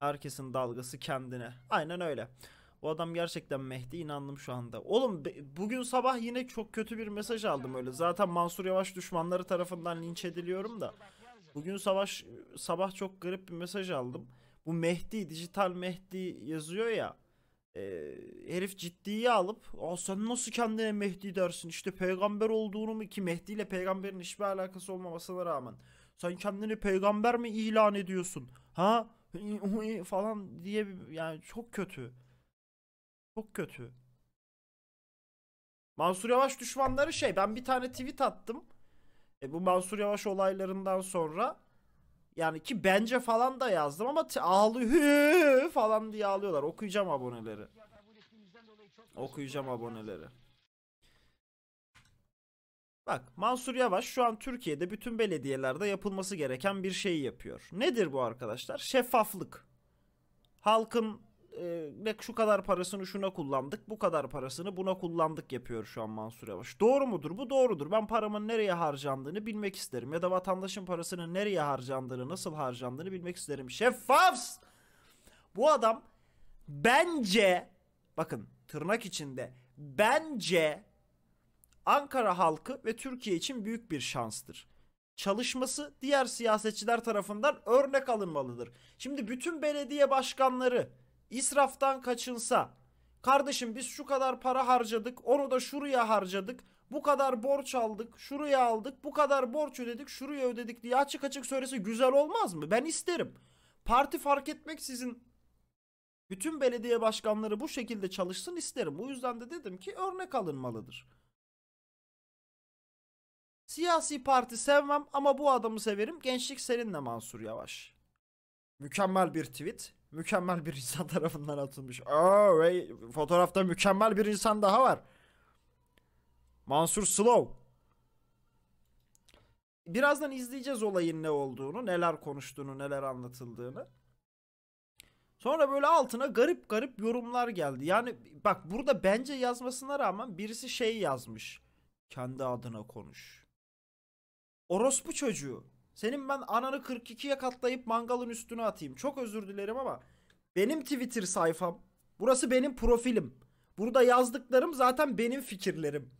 Herkesin dalgası kendine. Aynen öyle. Bu adam gerçekten Mehdi inandım şu anda. Oğlum bugün sabah yine çok kötü bir mesaj aldım öyle. Zaten Mansur Yavaş düşmanları tarafından linç ediliyorum da. Bugün savaş sabah çok garip bir mesaj aldım. Bu Mehdi, dijital Mehdi yazıyor ya. E, herif ciddiye alıp Aa, sen nasıl kendine Mehdi dersin işte peygamber olduğunu mu ki Mehdi ile peygamberin hiçbir alakası olmamasına rağmen sen kendini peygamber mi ilan ediyorsun ha falan diye bir, yani çok kötü. Çok kötü. Mansur Yavaş düşmanları şey ben bir tane tweet attım. E, bu Mansur Yavaş olaylarından sonra yani ki bence falan da yazdım ama ağlıyor falan diye ağlıyorlar. Okuyacağım aboneleri. Okuyacağım aboneleri. Bak Mansur Yavaş şu an Türkiye'de bütün belediyelerde yapılması gereken bir şeyi yapıyor. Nedir bu arkadaşlar? Şeffaflık. Halkın e, şu kadar parasını şuna kullandık, bu kadar parasını buna kullandık yapıyor şu an Mansur Yavaş. Doğru mudur? Bu doğrudur. Ben paramın nereye harcandığını bilmek isterim. Ya da vatandaşın parasının nereye harcandığını, nasıl harcandığını bilmek isterim. Şeffaf. Bu adam bence, bakın tırnak içinde, bence Ankara halkı ve Türkiye için büyük bir şanstır. Çalışması diğer siyasetçiler tarafından örnek alınmalıdır. Şimdi bütün belediye başkanları israftan kaçınsa, kardeşim biz şu kadar para harcadık, onu da şuraya harcadık, bu kadar borç aldık, şuraya aldık, bu kadar borç ödedik, şuraya ödedik diye açık açık söylese güzel olmaz mı? Ben isterim. Parti fark etmek sizin bütün belediye başkanları bu şekilde çalışsın isterim. O yüzden de dedim ki örnek alınmalıdır. Siyasi parti sevmem ama bu adamı severim. Gençlik seninle Mansur Yavaş. Mükemmel bir tweet. Mükemmel bir insan tarafından atılmış. Aa, ve fotoğrafta mükemmel bir insan daha var. Mansur Slow. Birazdan izleyeceğiz olayın ne olduğunu, neler konuştuğunu, neler anlatıldığını. Sonra böyle altına garip garip yorumlar geldi. Yani bak burada bence yazmasına rağmen birisi şey yazmış. Kendi adına konuş. Orospu çocuğu. Senin ben ananı 42'ye katlayıp mangalın üstüne atayım. Çok özür dilerim ama benim Twitter sayfam. Burası benim profilim. Burada yazdıklarım zaten benim fikirlerim.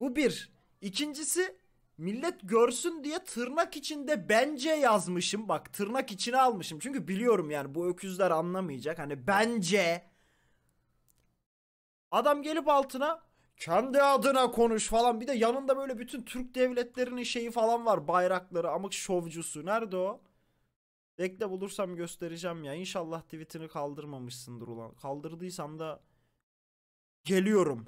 Bu bir. İkincisi millet görsün diye tırnak içinde bence yazmışım. Bak tırnak içine almışım. Çünkü biliyorum yani bu öküzler anlamayacak. Hani bence. Adam gelip altına kendi adına konuş falan. Bir de yanında böyle bütün Türk devletlerinin şeyi falan var. Bayrakları, amık şovcusu. Nerede o? Bekle bulursam göstereceğim ya. İnşallah tweetini kaldırmamışsındır ulan. Kaldırdıysam da geliyorum.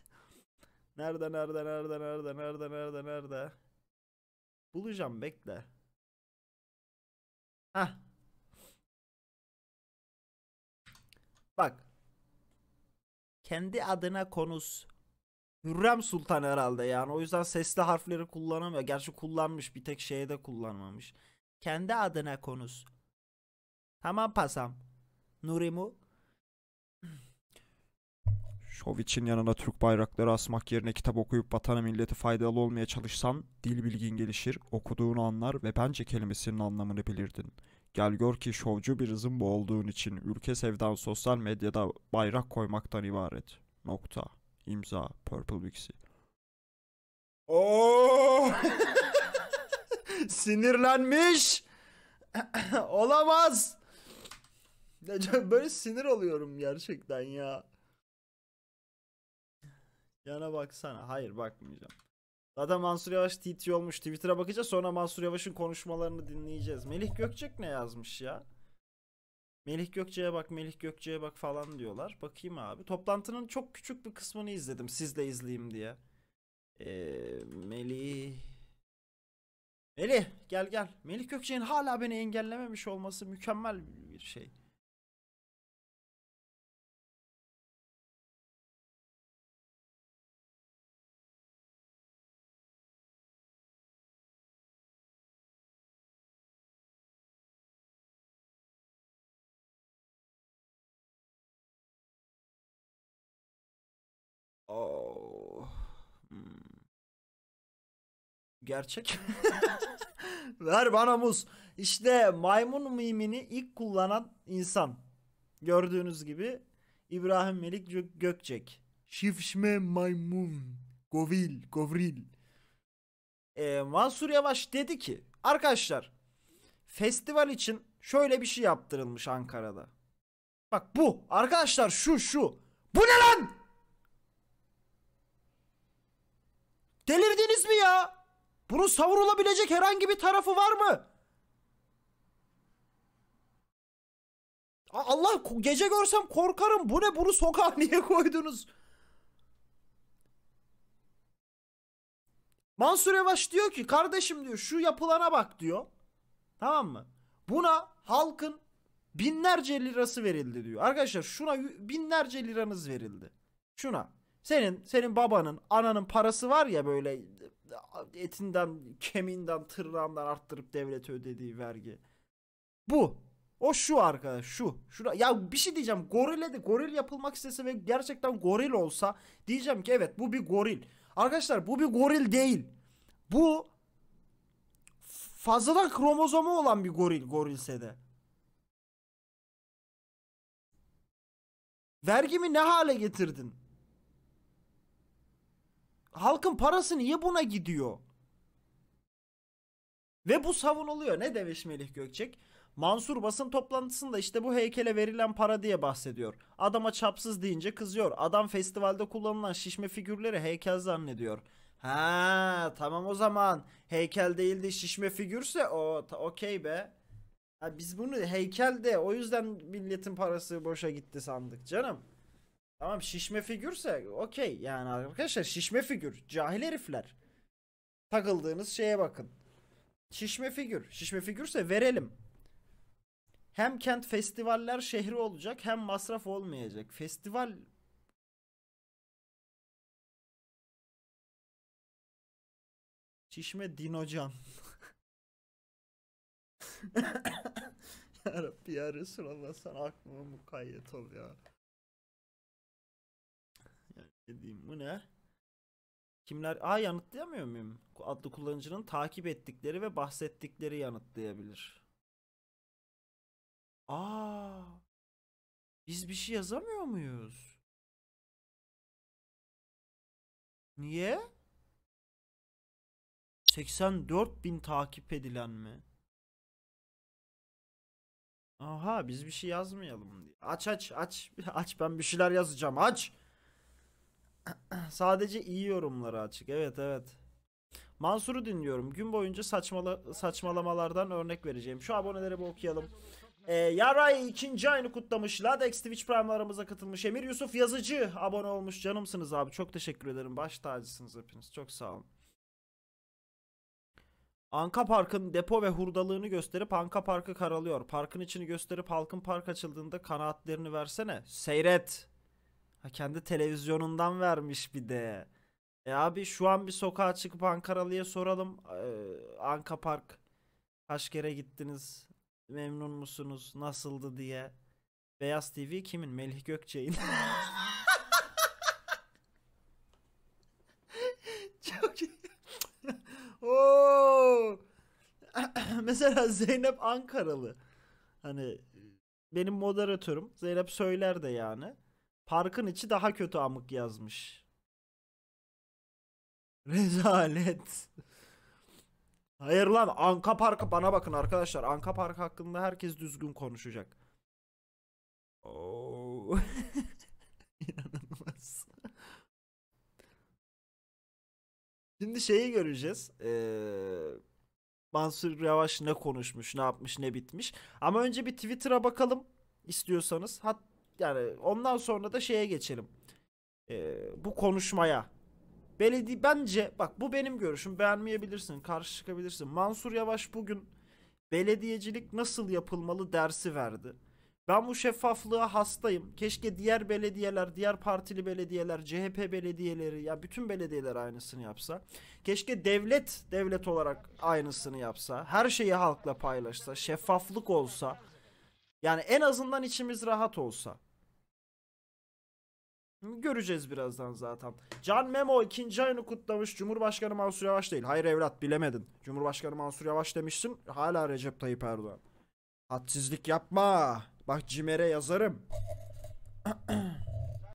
nerede, nerede, nerede, nerede, nerede, nerede, nerede? Bulacağım bekle. Heh. Bak kendi adına konuş. Hürrem Sultan herhalde yani. O yüzden sesli harfleri kullanamıyor. Gerçi kullanmış bir tek şeye de kullanmamış. Kendi adına konuş. Tamam pasam. Nurimu. Şov için yanına Türk bayrakları asmak yerine kitap okuyup vatana milleti faydalı olmaya çalışsan dil bilgin gelişir, okuduğunu anlar ve bence kelimesinin anlamını bilirdin.'' Gel gör ki şovcu bir izin bu olduğun için ülke sevdan sosyal medyada bayrak koymaktan ibaret. Nokta. İmza Purple Bixi. Oo! Sinirlenmiş. Olamaz. Böyle sinir oluyorum gerçekten ya. Yana baksana. Hayır bakmayacağım. Zaten Mansur Yavaş TT olmuş. Twitter'a bakacağız sonra Mansur Yavaş'ın konuşmalarını dinleyeceğiz. Melih Gökçek ne yazmış ya? Melih Gökçe'ye bak, Melih Gökçe'ye bak falan diyorlar. Bakayım abi. Toplantının çok küçük bir kısmını izledim. Sizle izleyeyim diye. Ee, Melih... Melih gel gel. Melih Gökçe'nin hala beni engellememiş olması mükemmel bir şey. Oh. Hmm. Gerçek. Ver bana muz. İşte maymun mimini ilk kullanan insan. Gördüğünüz gibi İbrahim Melik Gökçek. Şifşme maymun. Govil, govril. Ee, Mansur Yavaş dedi ki arkadaşlar festival için şöyle bir şey yaptırılmış Ankara'da. Bak bu arkadaşlar şu şu. Bu ne lan? Delirdiniz mi ya? Bunu savrulabilecek herhangi bir tarafı var mı? Allah gece görsem korkarım. Bu ne? Bunu sokağa niye koydunuz? Mansur Yavaş diyor ki kardeşim diyor şu yapılana bak diyor. Tamam mı? Buna halkın binlerce lirası verildi diyor. Arkadaşlar şuna binlerce liranız verildi. Şuna. Senin senin babanın, ananın parası var ya böyle etinden, kemiğinden, tırnağından arttırıp devlete ödediği vergi. Bu. O şu arkadaş şu. Şura, ya bir şey diyeceğim gorile de goril yapılmak istese ve gerçekten goril olsa diyeceğim ki evet bu bir goril. Arkadaşlar bu bir goril değil. Bu fazladan kromozomu olan bir goril gorilse de. Vergimi ne hale getirdin? halkın parası niye buna gidiyor? Ve bu savunuluyor. Ne demiş Melih Gökçek? Mansur basın toplantısında işte bu heykele verilen para diye bahsediyor. Adama çapsız deyince kızıyor. Adam festivalde kullanılan şişme figürleri heykel zannediyor. Ha tamam o zaman. Heykel değildi şişme figürse o okey be. Ha, biz bunu heykelde o yüzden milletin parası boşa gitti sandık canım. Tamam şişme figürse okey yani arkadaşlar şişme figür cahil herifler. Takıldığınız şeye bakın. Şişme figür. Şişme figürse verelim. Hem kent festivaller şehri olacak hem masraf olmayacak. Festival Şişme Dinocan. ya Rabbi ya Resulallah sana aklıma mukayyet ol ya dediğim bu ne? Kimler? Aa yanıtlayamıyor muyum? Adlı kullanıcının takip ettikleri ve bahsettikleri yanıtlayabilir. Aa. Biz bir şey yazamıyor muyuz? Niye? 84 bin takip edilen mi? Aha biz bir şey yazmayalım diye. Aç aç aç. Aç ben bir şeyler yazacağım aç. Sadece iyi yorumları açık. Evet evet. Mansur'u dinliyorum. Gün boyunca saçmala saçmalamalardan örnek vereceğim. Şu aboneleri bir okuyalım. Ee, Yaray ikinci ayını kutlamış. Ladex Twitch Prime'larımıza katılmış. Emir Yusuf Yazıcı abone olmuş. Canımsınız abi. Çok teşekkür ederim. Baş tacısınız hepiniz. Çok sağ olun. Anka Park'ın depo ve hurdalığını gösterip Anka Park'ı karalıyor. Parkın içini gösterip halkın park açıldığında kanaatlerini versene. Seyret. Ha kendi televizyonundan vermiş bir de. E abi şu an bir sokağa çıkıp Ankaralı'ya soralım. Ee, Anka Park kaç kere gittiniz? Memnun musunuz? Nasıldı diye. Beyaz TV kimin? Melih Gökçe'nin. Çok iyi. Oo. Mesela Zeynep Ankaralı. Hani benim moderatörüm Zeynep söyler de yani. Parkın içi daha kötü amık yazmış. Rezalet. Hayır lan Anka Parkı bana bakın arkadaşlar. Anka park hakkında herkes düzgün konuşacak. Oo. İnanılmaz. Şimdi şeyi göreceğiz. Ee, Mansur Yavaş ne konuşmuş, ne yapmış, ne bitmiş. Ama önce bir Twitter'a bakalım istiyorsanız. Hat yani ondan sonra da şeye geçelim. Ee, bu konuşmaya. Belediye bence bak bu benim görüşüm. Beğenmeyebilirsin, karşı çıkabilirsin. Mansur Yavaş bugün belediyecilik nasıl yapılmalı dersi verdi. Ben bu şeffaflığa hastayım. Keşke diğer belediyeler, diğer partili belediyeler, CHP belediyeleri ya bütün belediyeler aynısını yapsa. Keşke devlet devlet olarak aynısını yapsa. Her şeyi halkla paylaşsa, şeffaflık olsa. Yani en azından içimiz rahat olsa. Göreceğiz birazdan zaten. Can Memo ikinci ayını kutlamış. Cumhurbaşkanı Mansur Yavaş değil. Hayır evlat bilemedin. Cumhurbaşkanı Mansur Yavaş demişsin. Hala Recep Tayyip Erdoğan. Hadsizlik yapma. Bak Cimer'e yazarım.